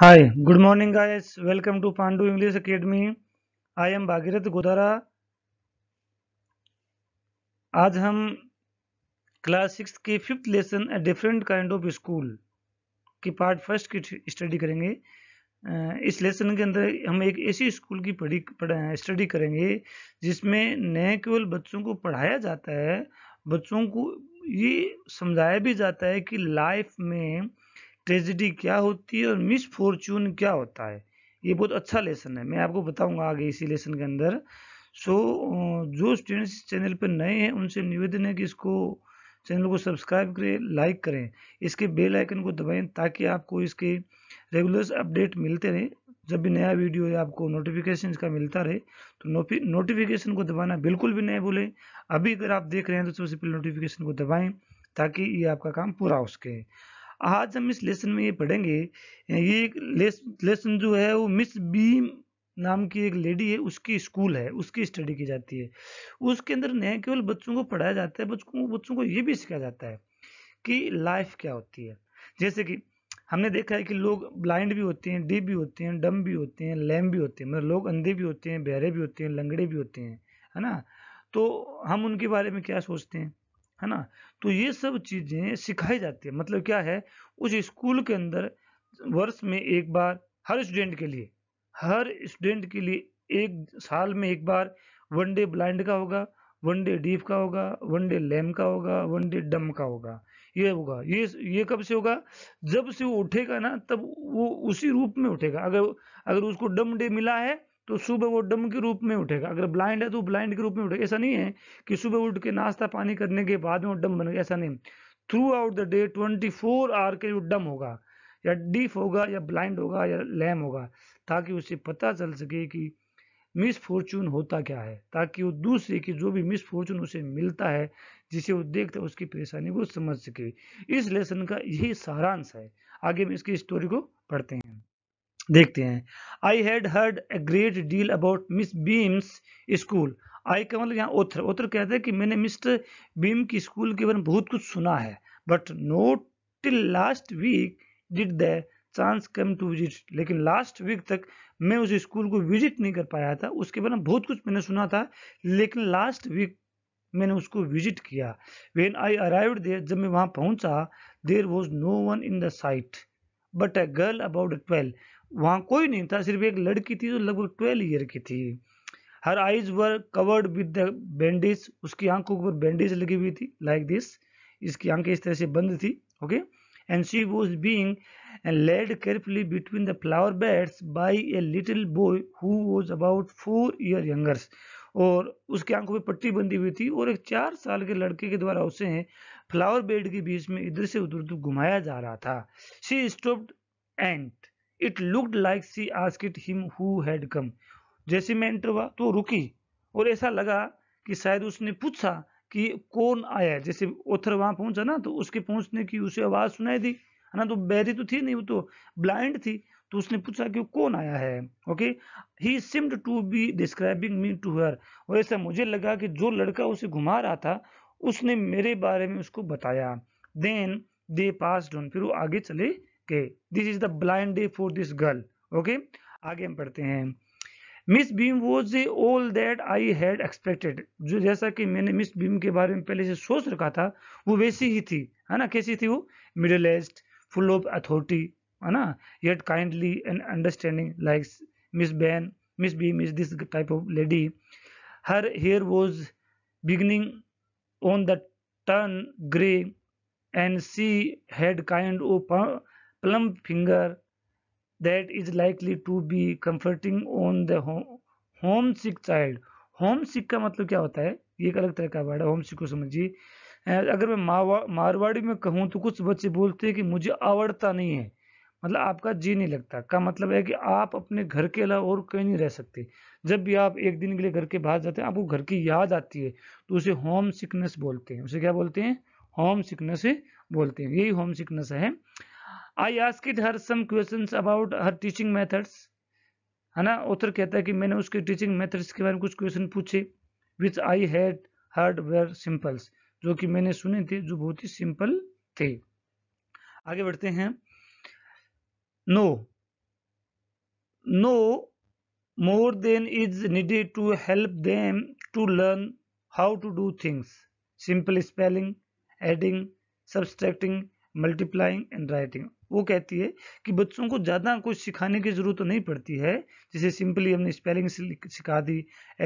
hi good morning guys welcome to Pandu English academy I am Bhagirath Godara आज हम class six के fifth lesson a different kind of school की part first की study करेंगे इस lesson के अंदर हम एक ऐसी स्कूल की पढ़ी स्टडी करेंगे जिसमें न केवल बच्चों को पढ़ाया जाता है बच्चों को ये समझाया भी जाता है कि लाइफ में ट्रेजिडी क्या होती है और मिसफॉर्चून क्या होता है ये बहुत अच्छा लेसन है मैं आपको बताऊंगा आगे इसी लेसन के अंदर सो so, जो स्टूडेंट्स चैनल पर नए हैं उनसे निवेदन है कि इसको चैनल को सब्सक्राइब करें लाइक करें इसके बेल आइकन को दबाएं ताकि आपको इसके रेगुलर अपडेट मिलते रहें जब भी नया वीडियो है आपको नोटिफिकेशन इसका मिलता रहे तो नोटिफिकेशन को दबाना बिल्कुल भी नहीं भूलें अभी अगर आप देख रहे हैं तो सबसे पहले नोटिफिकेशन को दबाएं ताकि ये आपका काम पूरा हो सके आज हम इस लेसन में ये पढ़ेंगे ये लेसन जो है वो मिस बीम नाम की एक लेडी है उसकी स्कूल है उसकी स्टडी की जाती है उसके अंदर न केवल बच्चों को पढ़ाया जाता है बच्चों को बच्चों को ये भी सिखाया जाता है कि लाइफ क्या होती है जैसे कि हमने देखा है कि लोग ब्लाइंड भी होते हैं डीप भी होते हैं डम भी होते हैं लैम भी होते हैं मतलब लोग अंधे भी होते हैं बहरे भी होते हैं लंगड़े भी होते हैं है ना तो हम उनके बारे में क्या सोचते हैं है ना तो ये सब चीज़ें सिखाई जाती है मतलब क्या है उस स्कूल के अंदर वर्ष में एक बार हर स्टूडेंट के लिए हर स्टूडेंट के लिए एक साल में एक बार वन डे ब्लाइंड का होगा वन डे डीप का होगा वन डे लैम का होगा वन डे डम का होगा ये होगा ये ये कब से होगा जब से वो उठेगा ना तब वो उसी रूप में उठेगा अगर अगर उसको डम डे मिला है तो सुबह वो डम के रूप में उठेगा अगर ब्लाइंड है तो ब्लाइंड के रूप में उठेगा ऐसा नहीं है कि सुबह उठ के नाश्ता पानी करने के बाद में वो डम बनेगा ऐसा नहीं throughout the day twenty four hour के डम होगा या डीफ होगा या ब्लाइंड होगा या लैम होगा ताकि उसे पता चल सके कि मिसफॉर्चून होता क्या है ताकि वो दूसरे की जो भी मिसफॉर्चून उसे मिलता है जिसे वो देखता है उसकी परेशानी को समझ सके इस लेसन का यही सारांश है आगे हम इसकी स्टोरी को पढ़ते हैं देखते हैं I had heard a great deal about Miss Beam's school I का मतलब यहाँ ओथर ओथर कहते हैं कि मैंने मिस्टर बीम की स्कूल के बारे में बहुत कुछ सुना है but not till last week did the chance come to visit लेकिन लास्ट वीक तक मैं उस स्कूल को विजिट नहीं कर पाया था उसके बारे में बहुत कुछ मैंने सुना था लेकिन लास्ट वीक मैंने उसको विजिट किया वेन आई अराइव देर जब मैं वहाँ पहुँचा there was no one in the sight but a girl about twelve वहाँ कोई नहीं था सिर्फ एक लड़की थी जो लगभग ट्वेल्व ईयर की थी her eyes were covered with the bandage उसकी आंखों के ऊपर बैंडेज लगी हुई थी लाइक दिस इसकी आंखें इस तरह से बंद थी okay and she was being led carefully between the flower beds by a little boy who was about four year youngers और उसकी आंखों पर पट्टी बंधी हुई थी और एक चार साल के लड़के के द्वारा उसे फ्लावर बेड के बीच में इधर से उधर उधर घुमाया जा रहा था she stopped and it looked like she asked him who had come जैसे मैं एंटर हुआ तो रुकी और ऐसा लगा कि शायद उसने पूछा कि कौन आया है जैसे ऑथर वहाँ पहुँचा ना तो उसके पहुँचने की उसे आवाज़ सुनाई दी है ना तो बैरी तो थी नहीं वो तो ब्लाइंड थी तो उसने पूछा कि कौन आया है okay he seemed to be describing me to her और ऐसा मुझे लगा कि जो लड़का उसे घुमा रहा था उसने मेरे बारे में उसको बताया देन दे पास डॉन फिर वो आगे चले के this is the blind day for this girl okay आगे हम पढ़ते हैं Miss Beam was all that I had expected जो जैसा कि मैंने मिस भीम के बारे में पहले से सोच रखा था वो वैसी ही थी है ना कैसी थी वो middle age full of authority है ना yet kindly and understanding like Miss Ben Miss Beam is this type of lady her hair was beginning on the turn grey and she had kind of plump finger that is likely to be comforting on the home homesick child homesick का मतलब क्या होता है ये एक अलग तरह का वर्ड है होम सिक को समझिए अगर मैं मावा मारवाड़ी में कहूँ तो कुछ बच्चे बोलते हैं कि मुझे आवड़ता नहीं है मतलब आपका जी नहीं लगता का मतलब है कि आप अपने घर के अलावा और कहीं नहीं रह सकते जब भी आप एक दिन के लिए घर के बाहर जाते हैं आपको घर की याद आती है तो उसे होम सिकनेस बोलते हैं उसे क्या बोलते हैं होम सिकनेस बोलते हैं यही होम सिकनेस है I asked her some question about her teaching methods है ना ऑथर कहता है कि मैंने उसके टीचिंग मैथड्स के बारे में कुछ क्वेश्चन पूछे which I had heard were simples जो कि मैंने सुने थे जो बहुत ही सिंपल थे आगे बढ़ते हैं no no more than is needed to help them to learn how to do things simple spelling adding subtracting multiplying and writing वो कहती है कि बच्चों को ज़्यादा कुछ सिखाने की ज़रूरत तो नहीं पड़ती है जैसे सिंपली हमने स्पेलिंग सिखा दी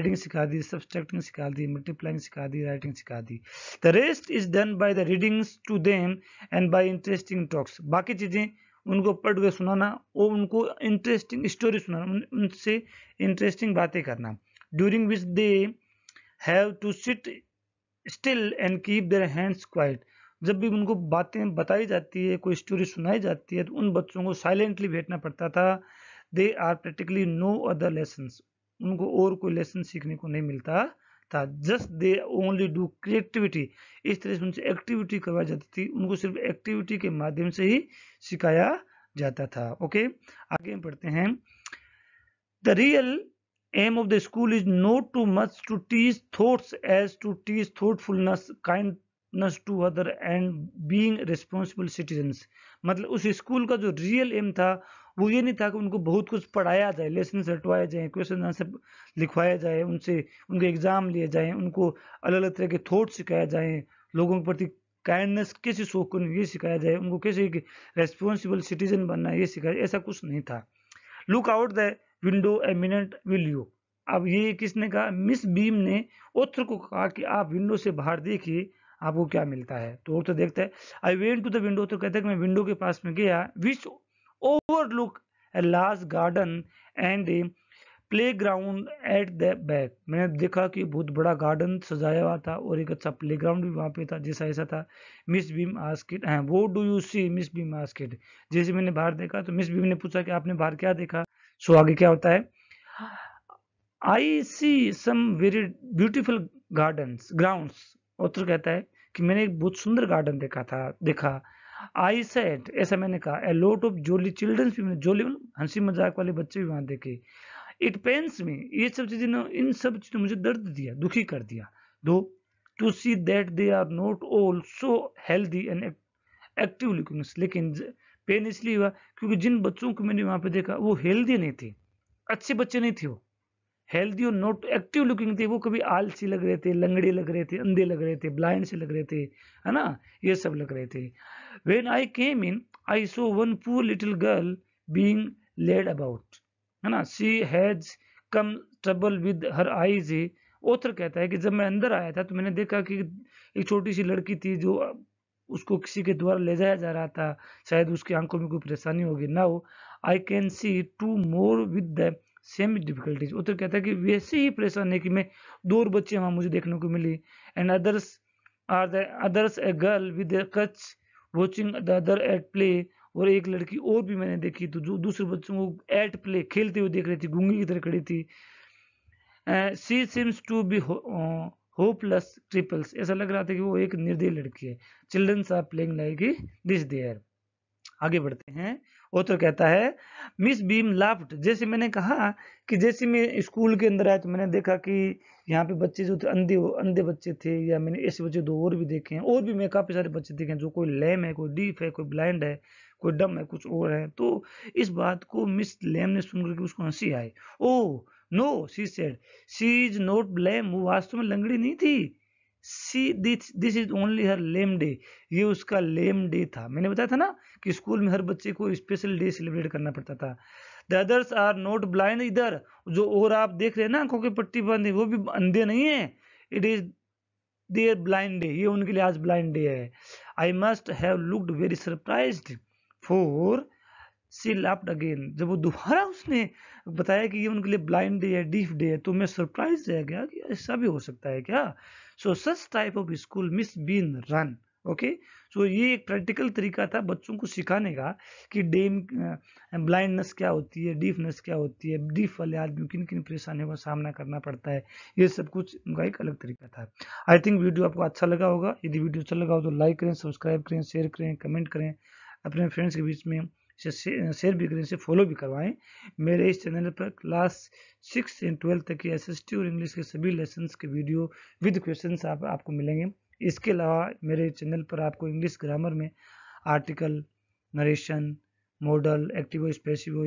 एडिंग सिखा दी सब्सट्रैक्टिंग सिखा दी मल्टीप्लाइंग सिखा दी राइटिंग सिखा दी the rest is done by the readings to them and by interesting talks बाकी चीज़ें उनको पढ़ के सुनाना और उनको इंटरेस्टिंग स्टोरी सुनाना उनसे इंटरेस्टिंग बातें करना during which they have to sit still and keep their hands quiet जब भी उनको बातें बताई जाती है कोई स्टोरी सुनाई जाती है तो उन बच्चों को साइलेंटली बैठना पड़ता था they are practically no other lesson उनको और कोई लेसन सीखने को नहीं मिलता था just they only do creativity इस तरह से उनसे एक्टिविटी करवाई जाती थी उनको सिर्फ एक्टिविटी के माध्यम से ही सिखाया जाता था ओके आगे पढ़ते हैं the real aim of the school is not too much to teach thoughts as to teach thoughtfulness kindness to other and being responsible citizens मतलब उस स्कूल का जो रियल एम था वो ये नहीं था कि उनको बहुत कुछ पढ़ाया जाए लेसन हटवाया जाए क्वेश्चन आंसर लिखवाया जाए उनसे उनके एग्ज़ाम लिए जाए उनको अलग अलग तरह के थॉट सिखाए जाए लोगों के प्रति काइंडनेस कैसे शो को ये सिखाया जाए उनको कैसे एक रेस्पॉन्सिबल सिटीजन बनना ये सिखाया ऐसा कुछ नहीं था look out the window eminent will you अब ये किसने कहा मिस बीम ने ओथर को कहा कि आप विंडो से बाहर देखिए आपको क्या मिलता है तो और तो देखते हैं I went to the window तो कहते हैं कि मैं विंडो के पास में गया which overlook a large garden and a playground at the back मैंने देखा कि बहुत बड़ा गार्डन सजाया हुआ था और एक अच्छा प्ले ग्राउंड भी वहाँ पे था जैसा ऐसा था मिस बीम आस्किट हैं वो do you see Miss Beam asked जैसे मैंने बाहर देखा तो मिस बीम ने पूछा कि आपने बाहर क्या देखा सो आगे क्या होता है I see some very beautiful garden ground उत्तर कहता है कि मैंने एक बहुत सुंदर गार्डन देखा था देखा आई सेट ऐसा मैंने कहा ए लोट ऑफ जोली चिल्ड्रन भी मैंने जोली मतलब हंसी मजाक वाले बच्चे भी वहां देखे इट पेंस में ये सब चीजें इन सब चीजों ने मुझे दर्द दिया दुखी कर दिया though to see that they are not so healthy and active lookings लेकिन पेन इसलिए हुआ क्योंकि जिन बच्चों को मैंने वहां पे देखा वो हेल्दी नहीं थे अच्छे बच्चे नहीं थे वो हेल्दी और नॉट एक्टिव लुकिंग थे वो कभी आलसी लग रहे थे लंगड़े लग रहे थे अंधे लग रहे थे ब्लाइंड से लग रहे थे है ना ये सब लग रहे थे when I came in I saw one poor little girl being led about है ना she has come trouble with her eyes author कहता है कि जब मैं अंदर आया था तो मैंने देखा कि एक छोटी सी लड़की थी जो उसको किसी के द्वारा ले जाया जा रहा था शायद उसकी आंखों में कोई परेशानी होगी ना हो I can see two more with the same difficulties उत्तर कहता है कि वैसे ही परेशान है कि मैं दूर बच्चे वहाँ मुझे देखने को मिली and others are the others a girl with crutch watching the other at play और एक लड़की और भी मैंने देखी तो जो दूसरे बच्चों को एट प्ले खेलते हुए देख रही थी गुंगी की तरह खड़ी थी she seems to be hopeless cripples ऐसा लग रहा था कि वो एक निर्दयी लड़की है childrens are playing like this there आगे बढ़ते हैं वो तो कहता है मिस बीम लाफ्ट जैसे मैंने कहा कि जैसे मैं स्कूल के अंदर आया तो मैंने देखा कि यहाँ पे बच्चे जो थे अंधे अंधे बच्चे थे या मैंने ऐसे बच्चे दो और भी देखे हैं और भी मैं काफ़ी सारे बच्चे देखे हैं जो कोई लैम है कोई डीफ है कोई ब्लाइंड है कोई डम है कुछ और है तो इस बात को मिस लैम ने सुन करके उसको हंसी आई oh no she said she is not lame वो वास्तव में लंगड़ी नहीं थी she this this is only her lame day ये उसका लेम डे था मैंने बताया था ना कि स्कूल में हर बच्चे को स्पेशल डे सेलिब्रेट करना पड़ता था the others are not blind इधर जो और आप देख रहे हैं ना आंखों की पट्टी बंद है वो भी अंधे नहीं है it is their blind day ये उनके लिए आज ब्लाइंड डे है I must have looked very surprise for she laughed again जब वो दोबारा उसने बताया कि ये उनके लिए ब्लाइंड डे है डीफ डे है तो मैं सरप्राइज रह गया कि ऐसा भी हो सकता है क्या so such type of school Miss Bean run okay so ये एक प्रैक्टिकल तरीका था बच्चों को सिखाने का कि डेम ब्लाइंडनेस क्या होती है डीफनेस क्या होती है डीफ वाले आदमी किन किन परेशानियों का सामना करना पड़ता है ये सब कुछ उनका एक अलग तरीका था आई थिंक वीडियो आपको अच्छा लगा होगा यदि वीडियो अच्छा लगा हो तो लाइक करें सब्सक्राइब करें शेयर करें कमेंट करें अपने फ्रेंड्स के बीच में इसे शेयर भी करें इसे फॉलो भी करवाएं मेरे इस चैनल पर क्लास सिक्स से ट्वेल्थ तक के एस एस टी और इंग्लिश के सभी लेसन के वीडियो विद क्वेश्चन आप, आपको मिलेंगे इसके अलावा मेरे चैनल पर आपको इंग्लिश ग्रामर में article narration modal active passive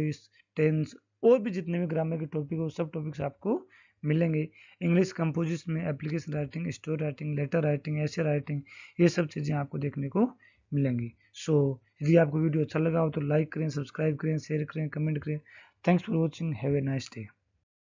tense और भी जितने भी ग्रामर के टॉपिक हो सब टॉपिक्स आपको मिलेंगे इंग्लिश कंपोजिशन में application writing story writing letter writing essay writing ये सब चीज़ें आपको देखने को मिलेंगी सो यदि आपको वीडियो अच्छा लगा हो तो लाइक करें सब्सक्राइब करें शेयर करें कमेंट करें thanks for watching have a nice day